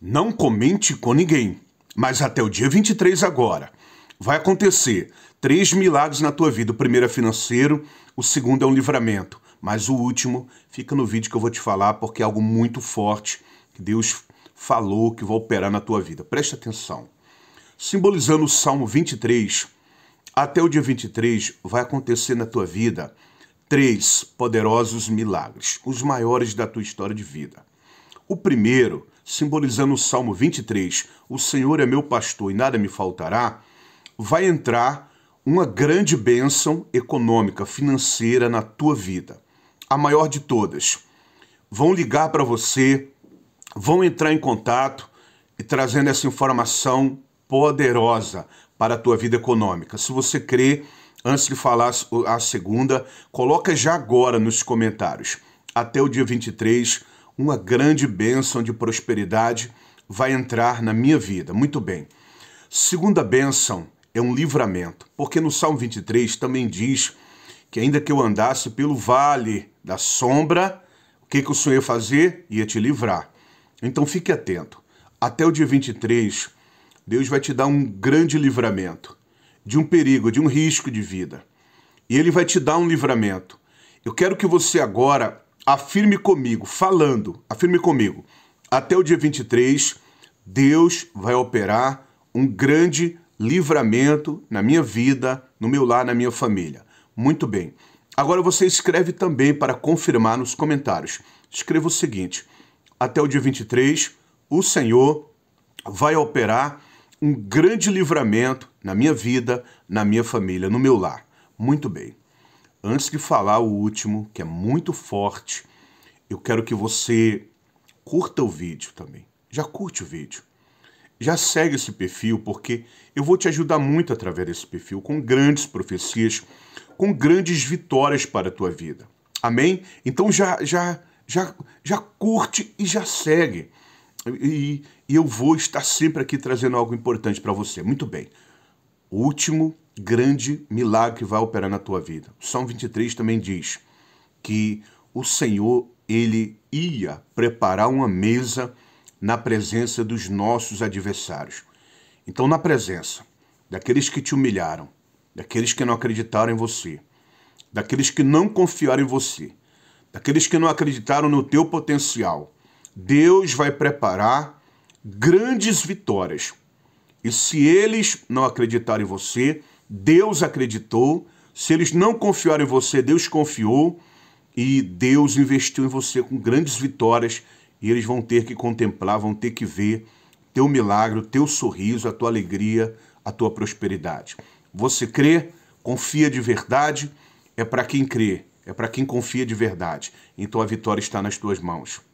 Não comente com ninguém, mas até o dia 23 agora. Vai acontecer três milagres na tua vida. O primeiro é financeiro, o segundo é um livramento, mas o último fica no vídeo que eu vou te falar porque é algo muito forte que Deus falou que vai operar na tua vida. Presta atenção. Simbolizando o Salmo 23, até o dia 23 vai acontecer na tua vida três poderosos milagres, os maiores da tua história de vida. O primeiro simbolizando o Salmo 23, o Senhor é meu pastor e nada me faltará, vai entrar uma grande bênção econômica, financeira na tua vida. A maior de todas. Vão ligar para você, vão entrar em contato e trazendo essa informação poderosa para a tua vida econômica. Se você crê, antes de falar a segunda, coloca já agora nos comentários. Até o dia 23 uma grande bênção de prosperidade vai entrar na minha vida. Muito bem. Segunda bênção é um livramento, porque no Salmo 23 também diz que ainda que eu andasse pelo vale da sombra, o que, que o Senhor ia fazer? Ia te livrar. Então fique atento. Até o dia 23, Deus vai te dar um grande livramento de um perigo, de um risco de vida. E Ele vai te dar um livramento. Eu quero que você agora afirme comigo, falando, afirme comigo, até o dia 23, Deus vai operar um grande livramento na minha vida, no meu lar, na minha família. Muito bem. Agora você escreve também para confirmar nos comentários. Escreva o seguinte: até o dia 23, o Senhor vai operar um grande livramento na minha vida, na minha família, no meu lar. Muito bem antes de falar o último, que é muito forte, eu quero que você curta o vídeo também. Já curte o vídeo. Já segue esse perfil, porque eu vou te ajudar muito através desse perfil, com grandes profecias, com grandes vitórias para a tua vida. Amém? Então já, já, já, já curte e já segue. E, e eu vou estar sempre aqui trazendo algo importante para você. Muito bem. Último grande milagre que vai operar na tua vida. O Salmo 23 também diz que o Senhor, ele ia preparar uma mesa na presença dos nossos adversários. Então, na presença daqueles que te humilharam, daqueles que não acreditaram em você, daqueles que não confiaram em você, daqueles que não acreditaram no teu potencial, Deus vai preparar grandes vitórias. E se eles não acreditarem em você, Deus acreditou. Se eles não confiaram em você, Deus confiou. E Deus investiu em você com grandes vitórias. E eles vão ter que contemplar, vão ter que ver teu milagre, teu sorriso, a tua alegria, a tua prosperidade. Você crê, confia de verdade, é para quem crê, é para quem confia de verdade. Então a vitória está nas tuas mãos.